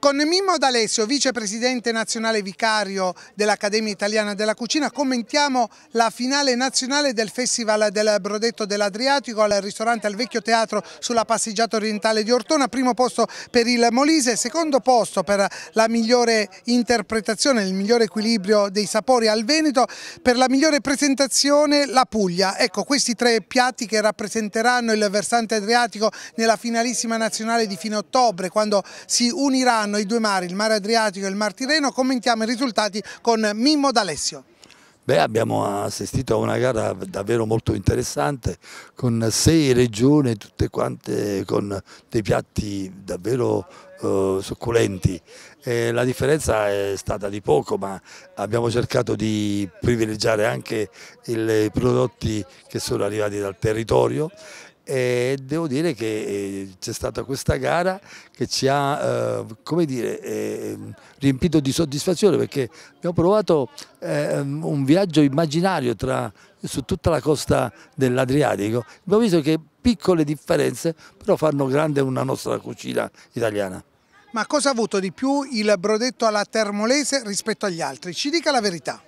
Con Mimmo D'Alessio, vicepresidente nazionale vicario dell'Accademia Italiana della Cucina, commentiamo la finale nazionale del Festival del Brodetto dell'Adriatico al ristorante al Vecchio Teatro sulla passeggiata orientale di Ortona, primo posto per il Molise, secondo posto per la migliore interpretazione, il migliore equilibrio dei sapori al Veneto, per la migliore presentazione la Puglia. Ecco, questi tre piatti che rappresenteranno il versante adriatico nella finalissima nazionale di fine ottobre, quando si uniranno saranno i due mari, il mare Adriatico e il mar Tirreno. Commentiamo i risultati con Mimmo D'Alessio. Beh, abbiamo assistito a una gara davvero molto interessante con sei regioni, tutte quante con dei piatti davvero eh, succulenti. Eh, la differenza è stata di poco, ma abbiamo cercato di privilegiare anche i prodotti che sono arrivati dal territorio e devo dire che eh, c'è stata questa gara che ci ha eh, dire, eh, riempito di soddisfazione perché abbiamo provato eh, un viaggio immaginario tra, su tutta la costa dell'Adriatico. Abbiamo visto che piccole differenze però fanno grande una nostra cucina italiana. Ma cosa ha avuto di più il brodetto alla termolese rispetto agli altri? Ci dica la verità.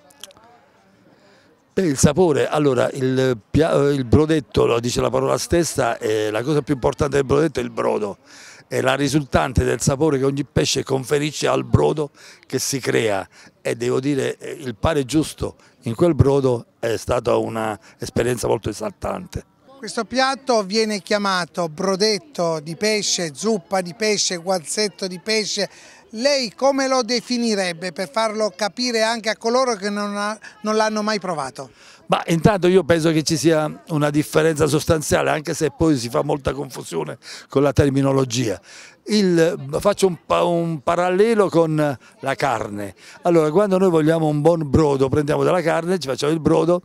Per il sapore, allora il, eh, il, brodetto, lo dice la parola stessa, la cosa più importante del brodetto è il brodo, è la risultante del sapore che ogni pesce conferisce al brodo che si crea e devo dire eh, il pare giusto in quel brodo è stata un'esperienza molto esaltante. Questo piatto viene chiamato brodetto di pesce, zuppa di pesce, guazzetto di pesce. Lei come lo definirebbe per farlo capire anche a coloro che non, non l'hanno mai provato? Ma intanto io penso che ci sia una differenza sostanziale, anche se poi si fa molta confusione con la terminologia. Il, faccio un, un, parallelo con la carne. Allora, quando noi vogliamo un buon brodo, prendiamo della carne, ci facciamo il brodo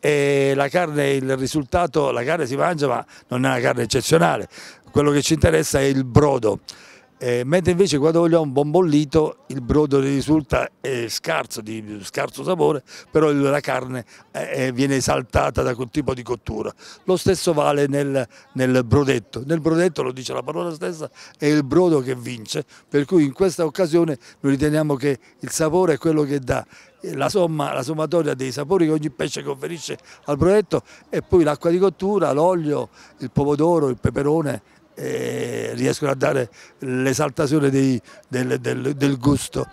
e la carne è il risultato, la carne si mangia ma non è una carne eccezionale, quello che ci interessa è il brodo eh, mentre invece quando vogliamo un buon bollito il brodo risulta eh, scarso, di scarso sapore, però la carne eh, eh viene esaltata da quel tipo di cottura. Lo stesso vale nel, nel, brodetto, nel brodetto lo dice la parola stessa, è il brodo che vince, per cui in questa occasione noi riteniamo che il sapore è quello che dà eh, la, somma, la sommatoria dei sapori che ogni pesce conferisce al brodetto e poi l'acqua di cottura, l'olio, il pomodoro, il peperone eh, riescono a dare l'esaltazione del, del, del gusto.